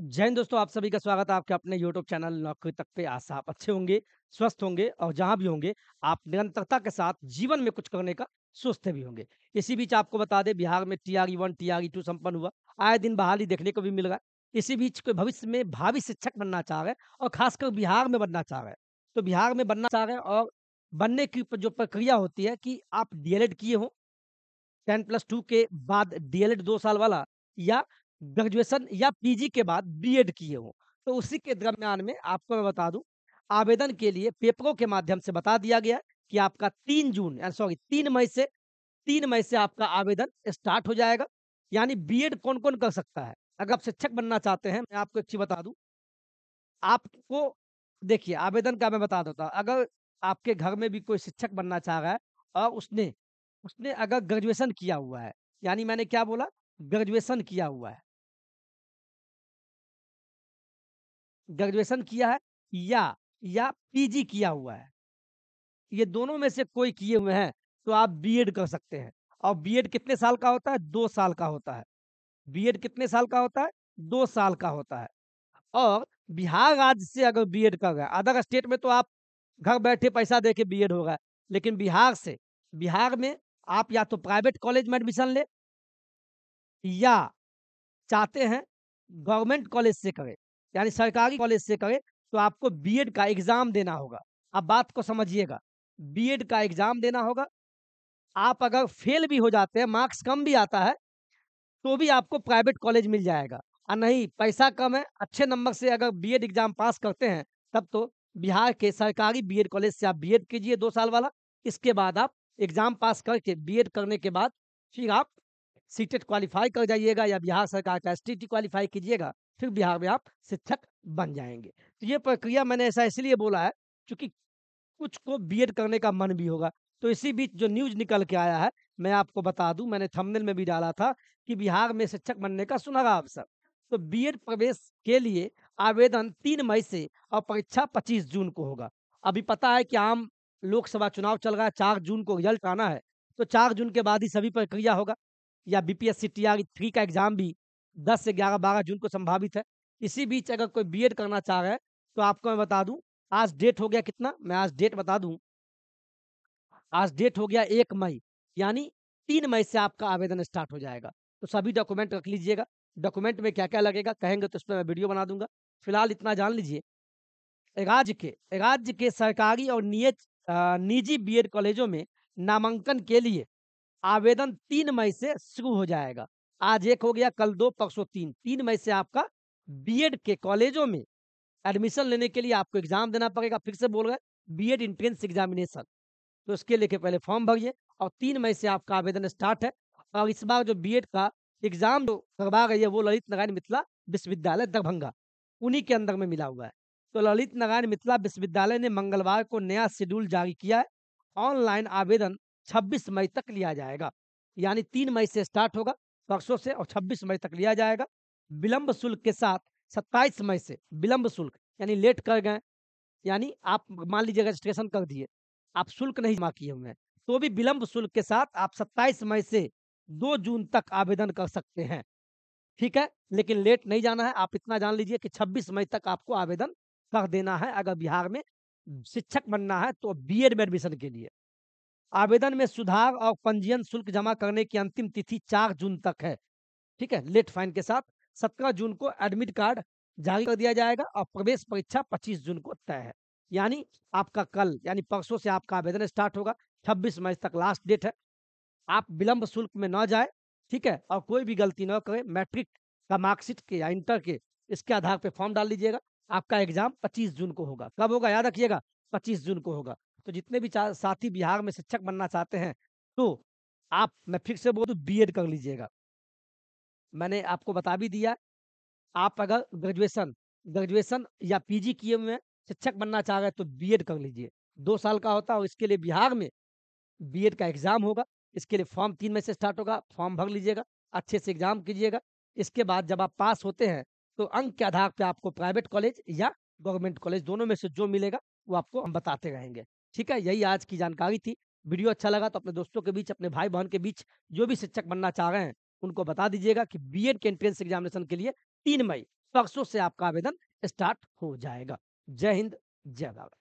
जय हिंद दोस्तों आप सभी का स्वागत है आपके अपने यूट्यूब चैनल नौकरी तक पे आशा आप अच्छे होंगे स्वस्थ होंगे और जहां भी होंगे आप निरंतरता के साथ जीवन में कुछ करने का सोचते भी होंगे इसी बीच आपको बता दें बिहार में T R e one T R e two संपन्न हुआ आए दिन बहाली देखने को भी मिल रहा है इसी बीच कोई भविष्य में भावी शिक्षक बनना चाह रहे हैं और खासकर बिहार में बनना चाह रहे हैं तो बिहार में बनना चाह रहे हैं और बनने की जो प्रक्रिया होती है कि आप डीएलएड किए हों टेन प्लस टू के बाद डीएलएड दो साल वाला या ग्रेजुएशन या पीजी के बाद बीएड किए हों तो उसी के दरम्यान में आपको मैं बता दूं आवेदन के लिए पेपरों के माध्यम से बता दिया गया कि आपका तीन जून सॉरी तीन मई से तीन मई से आपका आवेदन स्टार्ट हो जाएगा यानी बीएड कौन कौन कर सकता है अगर आप शिक्षक बनना चाहते हैं मैं आपको एक चीज बता दूं आपको देखिए आवेदन का मैं बता देता अगर आपके घर में भी कोई शिक्षक बनना चाह रहा है और उसने उसने अगर ग्रेजुएशन किया हुआ है यानी मैंने क्या बोला ग्रेजुएशन किया हुआ है ग्रेजुएशन किया है या या पीजी किया हुआ है ये दोनों में से कोई किए हुए हैं तो आप बीएड कर सकते हैं और बीएड कितने साल का होता है दो साल का होता है बीएड कितने साल का होता है दो साल का होता है और बिहार राज्य से अगर बीएड कर गए अदर स्टेट में तो आप घर बैठे पैसा दे के बी गए लेकिन बिहार से बिहार में आप या तो प्राइवेट कॉलेज में एडमिशन ले या चाहते हैं गवर्नमेंट कॉलेज से करें यानी सरकारी कॉलेज से करें तो आपको बीएड का एग्ज़ाम देना होगा आप बात को समझिएगा बीएड का एग्ज़ाम देना होगा आप अगर फेल भी हो जाते हैं मार्क्स कम भी आता है तो भी आपको प्राइवेट कॉलेज मिल जाएगा और नहीं पैसा कम है अच्छे नंबर से अगर बीएड एग्ज़ाम पास करते हैं तब तो बिहार के सरकारी बीएड कॉलेज से आप बीएड कीजिए दो साल वाला इसके बाद आप एग्ज़ाम पास करके बीएड करने के बाद फिर आप सीटेट क्वालिफाई e कर जाइएगा या बिहार सरकार का एस क्वालिफाई कीजिएगा फिर बिहार में आप शिक्षक बन जाएंगे तो ये प्रक्रिया मैंने ऐसा इसलिए बोला है क्योंकि कुछ को बीएड करने का मन भी होगा तो इसी बीच जो न्यूज निकल के आया है मैं आपको बता दूं मैंने थंबनेल में भी डाला था कि बिहार में शिक्षक बनने का सुनहरा अवसर तो बीएड प्रवेश के लिए आवेदन तीन मई से और परीक्षा पच्चीस जून को होगा अभी पता है कि आम लोकसभा चुनाव चल रहा है चार जून को रिजल्ट आना है तो चार जून के बाद ही सभी प्रक्रिया होगा या बीपीएससी आर थ्री का एग्जाम भी दस से ग्यारह बारह जून को संभावित है इसी बीच अगर कोई बीएड करना चाह रहा है तो आपको मैं बता दूं आज डेट हो गया कितना मैं आज डेट बता दूं आज डेट हो गया एक मई यानी तीन मई से आपका आवेदन स्टार्ट हो जाएगा तो सभी डॉक्यूमेंट रख लीजिएगा डॉक्यूमेंट में क्या क्या लगेगा कहेंगे तो उस पर मैं वीडियो बना दूंगा फिलहाल इतना जान लीजिए राज्य के राज्य के सरकारी और नियत निजी बी कॉलेजों में नामांकन के लिए आवेदन तीन मई से शुरू हो जाएगा आज एक हो गया कल दो परसों तीन तीन मई से आपका बीएड के कॉलेजों में एडमिशन लेने के लिए आपको एग्जाम देना पड़ेगा फिर से बोल रहे बीएड एंट्रेंस एग्जामिनेशन तो उसके लेके पहले फॉर्म भरिए और तीन मई से आपका आवेदन स्टार्ट है और इस बार जो बीएड का एग्जाम जो करवा गई है वो ललित नारायण मिथिला विश्वविद्यालय दरभंगा उन्हीं के अंदर में मिला हुआ है तो ललित नारायण मिथिला विश्वविद्यालय ने मंगलवार को नया शेड्यूल जारी किया है ऑनलाइन आवेदन छब्बीस मई तक लिया जाएगा यानी तीन मई से स्टार्ट होगा पक्षों से और छब्बीस मई तक लिया जाएगा विलम्ब शुल्क के साथ सत्ताईस मई से विलम्ब शुल्क यानी लेट कर गए यानी आप मान लीजिए रजिस्ट्रेशन कर दिए आप शुल्क नहीं जमा किए हुए तो भी विलम्ब शुल्क के साथ आप सत्ताईस मई से दो जून तक आवेदन कर सकते हैं ठीक है लेकिन लेट नहीं जाना है आप इतना जान लीजिए कि छब्बीस मई तक आपको आवेदन कर देना है अगर बिहार में शिक्षक बनना है तो बी में एडमिशन के लिए आवेदन में सुधार और पंजीयन शुल्क जमा करने की अंतिम तिथि चार जून तक है ठीक है लेट फाइन के साथ सत्रह जून को एडमिट कार्ड जारी कर दिया जाएगा और प्रवेश परीक्षा पच्चीस जून को तय है यानी आपका कल यानी परसों से आपका आवेदन स्टार्ट होगा छब्बीस मई तक लास्ट डेट है आप विलंब शुल्क में न जाए ठीक है और कोई भी गलती न करें मैट्रिक का मार्कशीट के या इंटर के इसके आधार पर फॉर्म डाल लीजिएगा आपका एग्जाम 25 जून को होगा कब होगा याद रखिएगा 25 जून को होगा तो जितने भी साथी बिहार में शिक्षक बनना चाहते हैं तो आप मैं फिर से बोल दूँ बी तो कर लीजिएगा मैंने आपको बता भी दिया आप अगर ग्रेजुएशन ग्रेजुएशन या पीजी किए हुए शिक्षक बनना चाह रहे हैं तो बीएड कर लीजिए दो साल का होता है और इसके लिए बिहार में बीएड का एग्ज़ाम होगा इसके लिए फॉर्म तीन में से स्टार्ट होगा फॉर्म भर लीजिएगा अच्छे से एग्ज़ाम कीजिएगा इसके बाद जब आप पास होते हैं तो अंक के आधार पर आपको प्राइवेट कॉलेज या गवर्नमेंट कॉलेज दोनों में से जो मिलेगा वो आपको हम बताते रहेंगे ठीक है यही आज की जानकारी थी वीडियो अच्छा लगा तो अपने दोस्तों के बीच अपने भाई बहन के बीच जो भी शिक्षक बनना चाह रहे हैं उनको बता दीजिएगा कि एड के एंट्रेंस एग्जामिनेशन के लिए तीन मई परसों से आपका आवेदन स्टार्ट हो जाएगा जय हिंद जय भारत